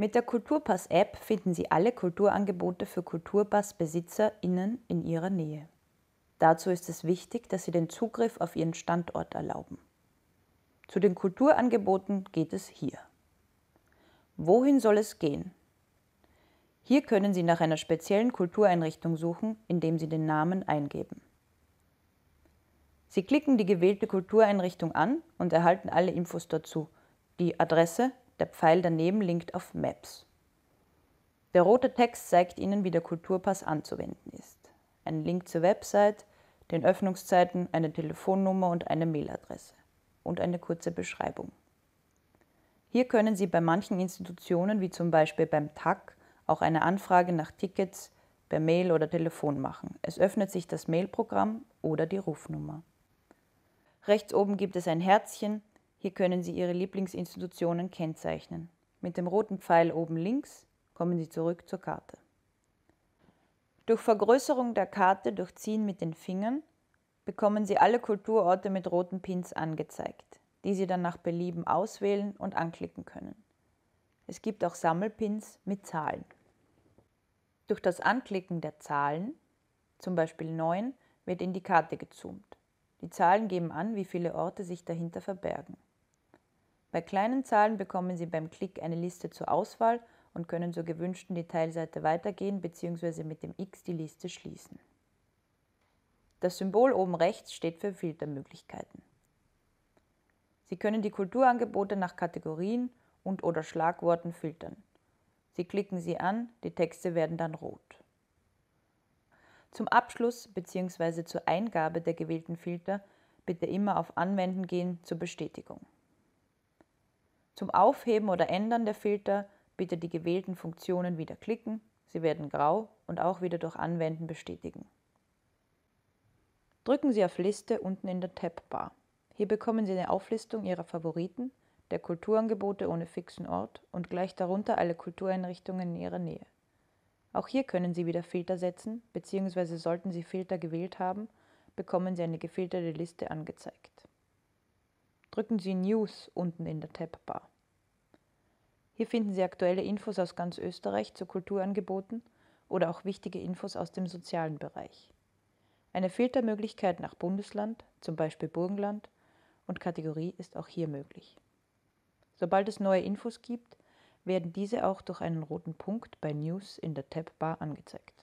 Mit der Kulturpass-App finden Sie alle Kulturangebote für Kulturpass-BesitzerInnen in Ihrer Nähe. Dazu ist es wichtig, dass Sie den Zugriff auf Ihren Standort erlauben. Zu den Kulturangeboten geht es hier. Wohin soll es gehen? Hier können Sie nach einer speziellen Kultureinrichtung suchen, indem Sie den Namen eingeben. Sie klicken die gewählte Kultureinrichtung an und erhalten alle Infos dazu, die Adresse, der Pfeil daneben linkt auf Maps. Der rote Text zeigt Ihnen, wie der Kulturpass anzuwenden ist. Ein Link zur Website, den Öffnungszeiten, eine Telefonnummer und eine Mailadresse und eine kurze Beschreibung. Hier können Sie bei manchen Institutionen, wie zum Beispiel beim TAC, auch eine Anfrage nach Tickets per Mail oder Telefon machen. Es öffnet sich das Mailprogramm oder die Rufnummer. Rechts oben gibt es ein Herzchen, hier können Sie Ihre Lieblingsinstitutionen kennzeichnen. Mit dem roten Pfeil oben links kommen Sie zurück zur Karte. Durch Vergrößerung der Karte durch Ziehen mit den Fingern bekommen Sie alle Kulturorte mit roten Pins angezeigt, die Sie dann nach Belieben auswählen und anklicken können. Es gibt auch Sammelpins mit Zahlen. Durch das Anklicken der Zahlen, zum Beispiel 9, wird in die Karte gezoomt. Die Zahlen geben an, wie viele Orte sich dahinter verbergen. Bei kleinen Zahlen bekommen Sie beim Klick eine Liste zur Auswahl und können zur gewünschten Detailseite weitergehen bzw. mit dem X die Liste schließen. Das Symbol oben rechts steht für Filtermöglichkeiten. Sie können die Kulturangebote nach Kategorien und/oder Schlagworten filtern. Sie klicken sie an, die Texte werden dann rot. Zum Abschluss bzw. zur Eingabe der gewählten Filter bitte immer auf Anwenden gehen zur Bestätigung. Zum Aufheben oder Ändern der Filter bitte die gewählten Funktionen wieder klicken, sie werden grau und auch wieder durch Anwenden bestätigen. Drücken Sie auf Liste unten in der Tab-Bar. Hier bekommen Sie eine Auflistung Ihrer Favoriten, der Kulturangebote ohne fixen Ort und gleich darunter alle Kultureinrichtungen in Ihrer Nähe. Auch hier können Sie wieder Filter setzen, bzw. sollten Sie Filter gewählt haben, bekommen Sie eine gefilterte Liste angezeigt drücken Sie News unten in der Tab-Bar. Hier finden Sie aktuelle Infos aus ganz Österreich zu Kulturangeboten oder auch wichtige Infos aus dem sozialen Bereich. Eine Filtermöglichkeit nach Bundesland, zum Beispiel Burgenland, und Kategorie ist auch hier möglich. Sobald es neue Infos gibt, werden diese auch durch einen roten Punkt bei News in der Tab-Bar angezeigt.